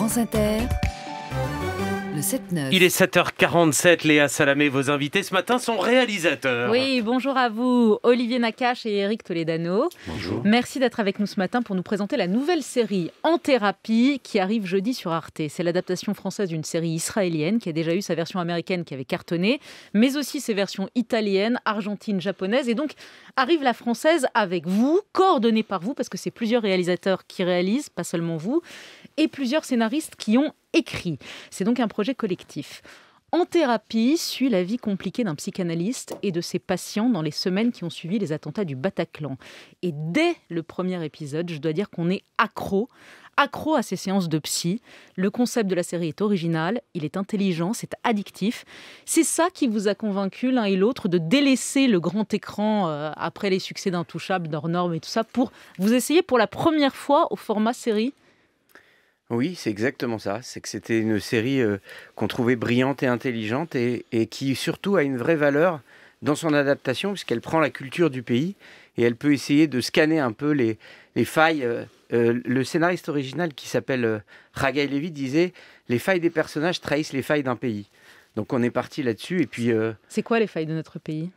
France Inter. Le 7-9. Il est 7h47, Léa Salamé, vos invités ce matin sont réalisateurs. Oui, bonjour à vous, Olivier Nakache et Eric Toledano. Bonjour. Merci d'être avec nous ce matin pour nous présenter la nouvelle série En thérapie qui arrive jeudi sur Arte. C'est l'adaptation française d'une série israélienne qui a déjà eu sa version américaine qui avait cartonné, mais aussi ses versions italiennes, argentines, japonaises. Et donc arrive la française avec vous, coordonnée par vous, parce que c'est plusieurs réalisateurs qui réalisent, pas seulement vous et plusieurs scénaristes qui ont écrit. C'est donc un projet collectif. En thérapie, suit la vie compliquée d'un psychanalyste et de ses patients dans les semaines qui ont suivi les attentats du Bataclan. Et dès le premier épisode, je dois dire qu'on est accro, accro à ces séances de psy. Le concept de la série est original, il est intelligent, c'est addictif. C'est ça qui vous a convaincu l'un et l'autre de délaisser le grand écran euh, après les succès d'Intouchables, d'Hors normes et tout ça pour vous essayer pour la première fois au format série oui, c'est exactement ça. C'est que c'était une série euh, qu'on trouvait brillante et intelligente et, qui surtout a une vraie valeur dans son adaptation puisqu'elle prend la culture du pays et elle peut essayer de scanner un peu les, failles. Euh, euh, le scénariste original qui s'appelle Ragaï Levy disait Les failles des personnages trahissent les failles d'un pays. Donc on est parti là-dessus et puis... C'est quoi les failles de notre pays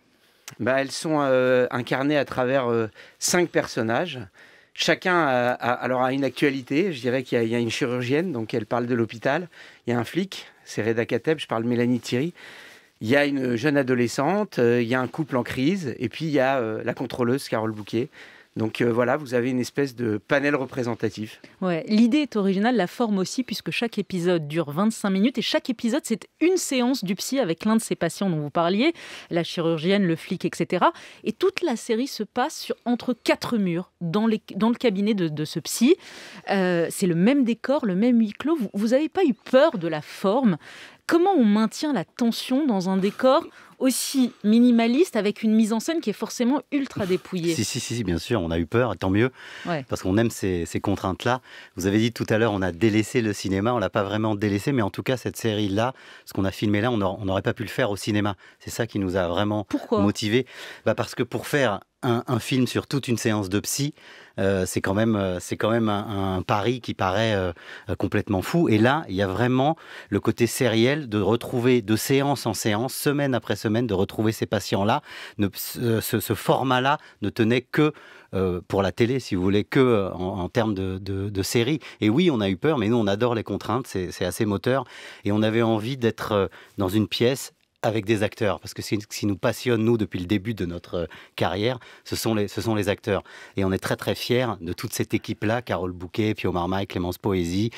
bah, Elles sont incarnées à travers cinq personnages Chacun a, alors a une actualité. Je dirais qu'il y, a une chirurgienne, donc elle parle de l'hôpital. Il y a un flic, c'est Reda Kateb, je parle Mélanie Thierry. Il y a une jeune adolescente, euh, il y a un couple en crise, et puis il y a euh, la contrôleuse Carole Bouquet. Donc euh, voilà, vous avez une espèce de panel représentatif. Ouais, l'idée est originale, la forme aussi, puisque chaque épisode dure 25 minutes et chaque épisode, c'est une séance du psy avec l'un de ses patients dont vous parliez, la chirurgienne, le flic, etc. Et toute la série se passe sur, entre quatre murs, dans, le cabinet de, ce psy. Euh, c'est le même décor, le même huis clos. Vous n'avez pas eu peur de la forme Comment on maintient la tension dans un décor aussi minimaliste avec une mise en scène qui est forcément ultra dépouillée. Si, si, si, bien sûr, on a eu peur, tant mieux, parce qu'on aime ces, contraintes-là. Vous avez dit tout à l'heure, on a délaissé le cinéma, on l'a pas vraiment délaissé, mais en tout cas, cette série-là, ce qu'on a filmé là, on n'aurait pas pu le faire au cinéma. C'est ça qui nous a vraiment motivés. Bah parce que pour faire un, film sur toute une séance de psy, euh, c'est quand même, euh, c'est quand même un, pari qui paraît euh, complètement fou. Et là, il y a vraiment le côté sériel de retrouver de séance en séance, semaine après semaine, de retrouver ces patients-là. Ce, format-là ne tenait que pour la télé, si vous voulez, que en, termes de, de, série. Et oui, on a eu peur, mais nous, on adore les contraintes, c'est assez moteur. Et on avait envie d'être dans une pièce avec des acteurs, parce que ce qui nous passionne, nous, depuis le début de notre euh, carrière, ce sont les, ce sont les acteurs. Et on est très très fiers de toute cette équipe-là, Carole Bouquet, Pio et Clémence Poésie,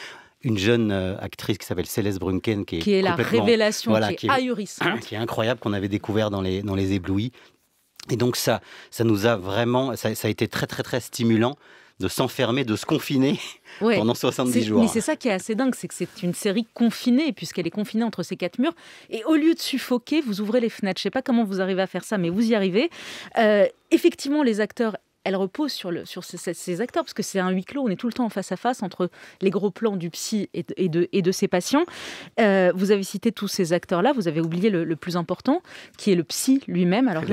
une jeune euh, actrice qui s'appelle Céleste Brunken, qui est, la révélation, voilà, qui, est, ahurissante. Qui est incroyable, qu'on avait découvert dans les, dans les éblouis. Et donc ça, ça nous a vraiment, ça, ça a été très très très stimulant de s'enfermer, de se confiner pendant 70 jours. Mais c'est ça qui est assez dingue, c'est que c'est une série confinée, puisqu'elle est confinée entre ces quatre murs. Et au lieu de suffoquer, vous ouvrez les fenêtres. Je ne sais pas comment vous arrivez à faire ça, mais vous y arrivez. Euh, effectivement, les acteurs elle repose sur, le, sur ces, acteurs, parce que c'est un huis clos, on est tout le temps en face à face entre les gros plans du psy et de, et de, ses patients. Euh, vous avez cité tous ces acteurs-là, vous avez oublié le, plus important, qui est le psy lui-même. Alors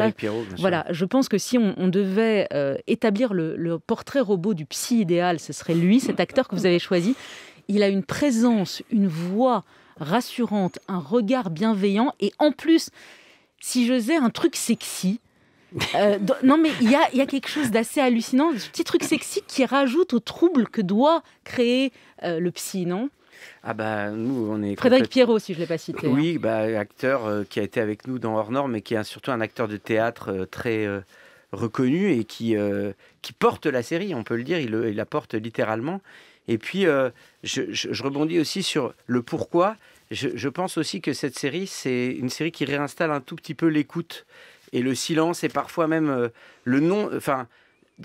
voilà, je pense que si on, devait euh, établir le, le portrait robot du psy idéal, ce serait lui, cet acteur que vous avez choisi. Il a une présence, une voix rassurante, un regard bienveillant, et en plus, si je j'osais, un truc sexy, euh, non, mais il y a, quelque chose d'assez hallucinant, ce petit truc sexy qui rajoute au trouble que doit créer euh, le psy, non ah bah nous on est Frédéric Pierrot si je ne l'ai pas cité. Hein. Oui, bah, acteur euh, qui a été avec nous dans Hors Norme mais qui est surtout un acteur de théâtre très reconnu et qui porte la série, on peut le dire, il, la porte littéralement. Et puis je, rebondis aussi sur le pourquoi. je pense aussi que cette série c'est une série qui réinstalle un tout petit peu l'écoute et le silence est parfois même euh, le nom enfin,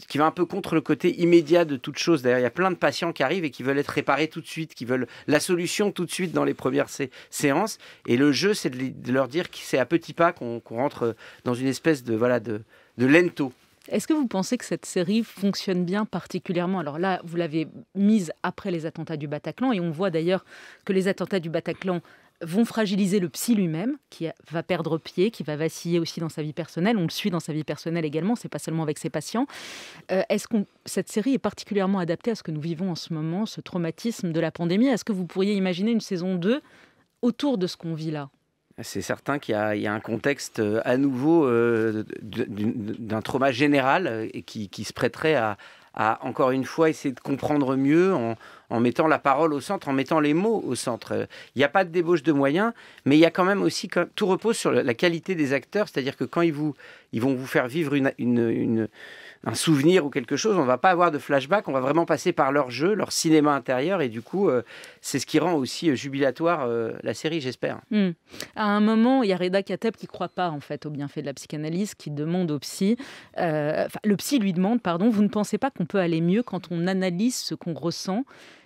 qui va un peu contre le côté immédiat de toute chose. D'ailleurs, il y a plein de patients qui arrivent et qui veulent être réparés tout de suite, qui veulent la solution tout de suite dans les premières séances. Et le jeu, c'est de, leur dire que c'est à petits pas qu'on rentre euh, dans une espèce de voilà de, de lento. Est-ce que vous pensez que cette série fonctionne bien particulièrement Alors là, vous l'avez mise après les attentats du Bataclan et on voit d'ailleurs que les attentats du Bataclan vont fragiliser le psy lui-même, qui va perdre pied, qui va vaciller aussi dans sa vie personnelle. On le suit dans sa vie personnelle également, c'est pas seulement avec ses patients. Euh, est-ce que cette série est particulièrement adaptée à ce que nous vivons en ce moment, ce traumatisme de la pandémie Est-ce que vous pourriez imaginer une saison 2 autour de ce qu'on vit là c'est certain qu'il y, a un contexte euh, à nouveau euh, d'un trauma général et qui se prêterait à, à, encore une fois, essayer de comprendre mieux en, mettant la parole au centre, en mettant les mots au centre. Il n'y a pas de débauche de moyens, mais il y a quand même aussi, tout repose sur la, qualité des acteurs, c'est-à-dire que quand ils, vous, ils vont vous faire vivre une, une un souvenir ou quelque chose, on va pas avoir de flashback, on va vraiment passer par leur jeu, leur cinéma intérieur, et du coup, euh, c'est ce qui rend aussi euh, jubilatoire euh, la série, j'espère. Hmm. À un moment, il y a Reda Kateb qui croit pas en fait au bienfait de la psychanalyse, qui demande au psy, le psy lui demande, pardon, vous ne pensez pas qu'on peut aller mieux quand on analyse ce qu'on ressent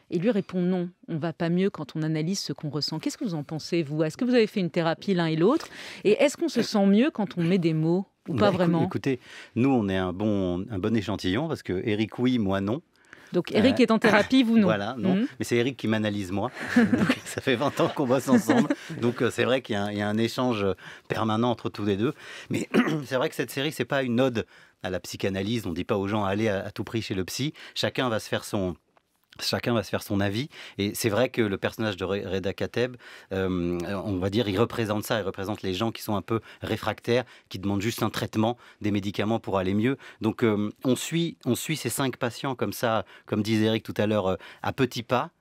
et lui répond non, on va pas mieux quand on analyse ce qu'on ressent. Qu'est-ce que vous en pensez, vous Est-ce que vous avez fait une thérapie l'un et l'autre Et est-ce qu'on se sent mieux quand on met des mots bah, pas vraiment Écoutez, nous, on est un bon, un bon échantillon parce que Eric, oui, moi, non. Donc euh, Eric est en thérapie, vous non. Voilà, non. Mmh. Mais c'est Eric qui m'analyse moi. ça fait 20 ans qu'on bosse ensemble. Donc euh, c'est vrai qu'il y, a un échange permanent entre tous les deux. Mais c'est vrai que cette série, n'est pas une ode à la psychanalyse. On ne dit pas aux gens allez à tout prix chez le psy. Chacun va se faire son Chacun va se faire son avis. Et c'est vrai que le personnage de Reda Kateb, euh, on va dire, il représente ça. Il représente les gens qui sont un peu réfractaires, qui demandent juste un traitement, des médicaments pour aller mieux. Donc euh, on, suit, on suit ces cinq patients comme ça, comme disait Eric tout à l'heure, euh, à petits pas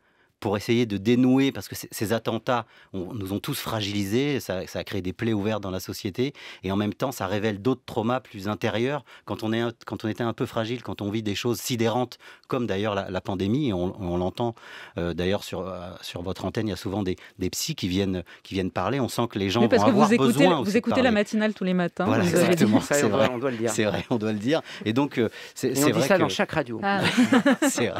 pour essayer de dénouer, parce que ces attentats nous ont tous fragilisés, ça, a créé des plaies ouvertes dans la société, et en même temps, ça révèle d'autres traumas plus intérieurs quand on, est, quand on était un peu fragile, quand on vit des choses sidérantes, comme d'ailleurs la, pandémie, on, l'entend euh, d'ailleurs sur, euh, sur votre antenne, il y a souvent des, des, psys qui viennent, qui viennent parler, on sent que les gens... parce que vous écoutez, vous écoutez la matinale tous les matins. Voilà, exactement, c'est vrai, on doit le dire. C'est vrai, on doit le dire. Et donc, euh, c'est vrai... On dit ça dans chaque radio. Ah. c'est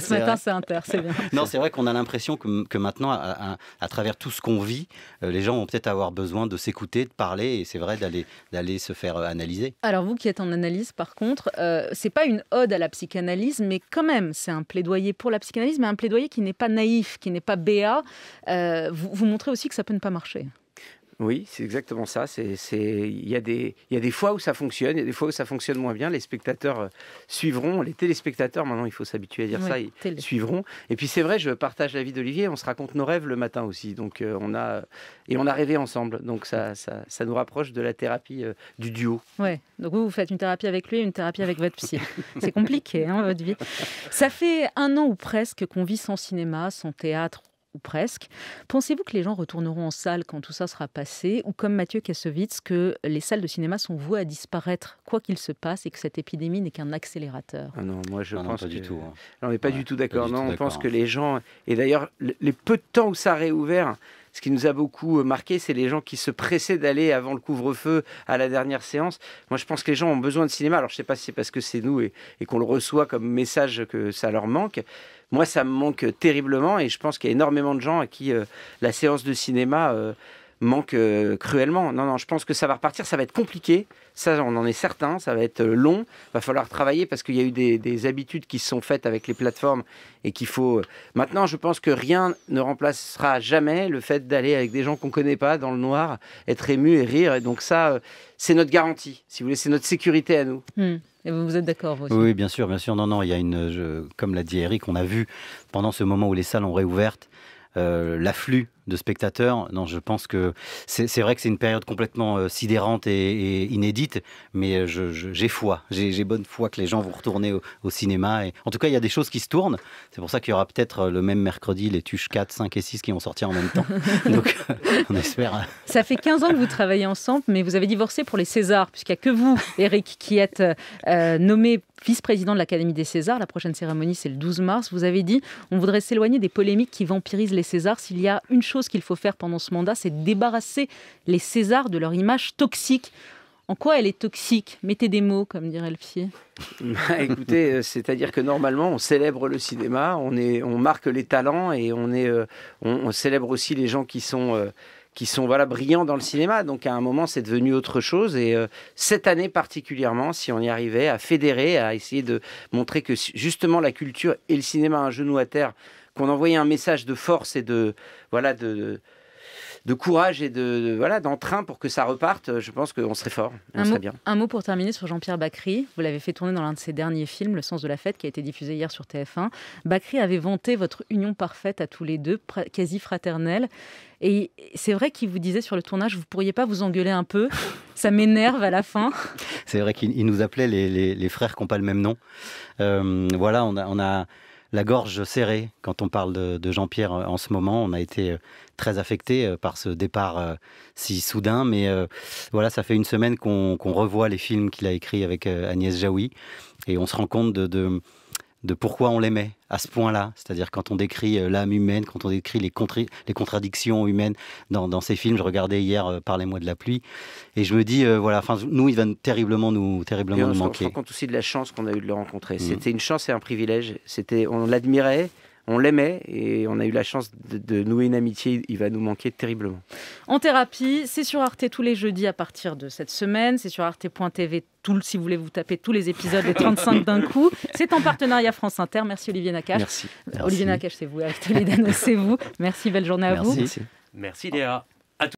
Ce matin, c'est inter, c'est bien. Non, c'est c'est vrai qu'on a l'impression que, maintenant, à, travers tout ce qu'on vit, euh, les gens vont peut-être avoir besoin de s'écouter, de parler, et c'est vrai d'aller se faire euh, analyser. Alors vous qui êtes en analyse, par contre, euh, c'est pas une ode à la psychanalyse, mais quand même, c'est un plaidoyer pour la psychanalyse, mais un plaidoyer qui n'est pas naïf, qui n'est pas béat. vous montrez aussi que ça peut ne pas marcher. Oui, c'est exactement ça. Il y, a des, y a des fois où ça fonctionne, il y a des fois où ça fonctionne moins bien. Les spectateurs euh, suivront, les téléspectateurs, maintenant il faut s'habituer à dire ça, ils suivront. Et puis c'est vrai, je partage la vie d'Olivier, on se raconte nos rêves le matin aussi. Donc euh, on a, et on a rêvé ensemble. Donc ça, ça, nous rapproche de la thérapie euh, du duo. Oui, Donc vous, vous faites une thérapie avec lui, une thérapie avec votre psy. c'est compliqué, hein, votre vie. Ça fait un an ou presque qu'on vit sans cinéma, sans théâtre ou presque. Pensez-vous que les gens retourneront en salle quand tout ça sera passé, ou comme Mathieu Kassovitz, que les salles de cinéma sont vouées à disparaître quoi qu'il se passe et que cette épidémie n'est qu'un accélérateur ah Non, moi je pense pas du tout. Hein. On n'est pas du tout d'accord. Non, on pense que hein. les gens et d'ailleurs les peu de temps où ça a réouvert, ce qui nous a beaucoup euh, marqué, c'est les gens qui se pressaient d'aller avant le couvre-feu à la dernière séance. Moi, je pense que les gens ont besoin de cinéma. Alors, je ne sais pas si c'est parce que c'est nous et, qu'on le reçoit comme message que ça leur manque. Moi, ça me manque terriblement et je pense qu'il y a énormément de gens à qui euh, la séance de cinéma... Euh, manque euh, cruellement. Non, non, je pense que ça va repartir, ça va être compliqué, ça on en est certain, ça va être euh, long, va falloir travailler parce qu'il y a eu des, habitudes qui se sont faites avec les plateformes et qu'il faut... Euh, maintenant, je pense que rien ne remplacera jamais le fait d'aller avec des gens qu'on ne connaît pas dans le noir, être ému et rire. Et donc ça, c'est notre garantie, si vous voulez, c'est notre sécurité à nous. Hmm. Et vous êtes d'accord aussi Oui, bien sûr, bien sûr. Non, non, il y a une, comme l'a dit Eric, on a vu pendant ce moment où les salles ont réouvertes, l'afflux de spectateurs. Non, je pense que c'est vrai que c'est une période complètement euh, sidérante et, inédite, mais euh, j'ai foi, j'ai bonne foi que les gens vont retourner au, cinéma. Et... En tout cas, il y a des choses qui se tournent. C'est pour ça qu'il y aura peut-être euh, le même mercredi les Tuches 4, 5 et 6 qui vont sortir en même temps. on espère. Ça fait 15 ans que vous travaillez ensemble, mais vous avez divorcé pour les Césars, puisqu'il n'y a que vous, Eric, qui êtes nommé vice-président de l'Académie des Césars. La prochaine cérémonie, c'est le 12 mars. Vous avez dit, on voudrait s'éloigner des polémiques qui vampirisent les Césars. S'il y a une qu'il faut faire pendant ce mandat, c'est débarrasser les Césars de leur image toxique. En quoi elle est toxique Mettez des mots, comme dirait le pied. Bah, écoutez, euh, c'est-à-dire que normalement, on célèbre le cinéma, on, est, on marque les talents et on, est, euh, on, célèbre aussi les gens qui sont... Euh, qui sont voilà brillants dans le cinéma. Donc à un moment, c'est devenu autre chose. Et cette année particulièrement, si on y arrivait à fédérer, à essayer de montrer que justement la culture et le cinéma un genou à terre qu'on envoyait un message de force et de voilà de de courage et de, voilà d'entrain pour que ça reparte, je pense qu'on serait fort, un mot, bien. Un mot pour terminer sur Jean-Pierre Bacry. Vous l'avez fait tourner dans l'un de ses derniers films, Le sens de la fête, qui a été diffusé hier sur TF1. Bacry avait vanté votre union parfaite à tous les deux, quasi fraternelle. Et c'est vrai qu'il vous disait sur le tournage, vous pourriez pas vous engueuler un peu Ça m'énerve à la fin. C'est vrai qu'il nous appelait les, frères qui n'ont pas le même nom. Euh, voilà, on a, on a la gorge serrée quand on parle de, Jean-Pierre euh, en ce moment. On a été euh, très affecté euh, par ce départ si soudain, mais voilà, ça fait une semaine qu'on revoit les films qu'il a écrits avec Agnès Jaoui et on se rend compte de de pourquoi on l'aimait à ce point-là. C'est-à-dire quand on décrit euh, l'âme humaine, quand on décrit les, les contradictions humaines dans, ces films. Je regardais hier euh, Parlez-moi de la pluie et je me dis, euh, voilà, nous, il va terriblement nous, terriblement manquer. On se rend compte aussi de la chance qu'on a eu de le rencontrer. Mmh. C'était une chance et un privilège. C'était, on l'admirait on l'aimait et on a eu la chance de, nouer une amitié. Il va nous manquer terriblement. En thérapie, c'est sur Arte tous les jeudis à partir de cette semaine. C'est sur arte.tv tout, si vous voulez vous taper tous les épisodes, des 35 d'un coup. C'est en partenariat France Inter. Merci Olivier Nakache. Merci. Olivier Nakache, c'est vous. Danos, c'est vous. Merci, belle journée à Merci. vous. Merci. Merci Léa.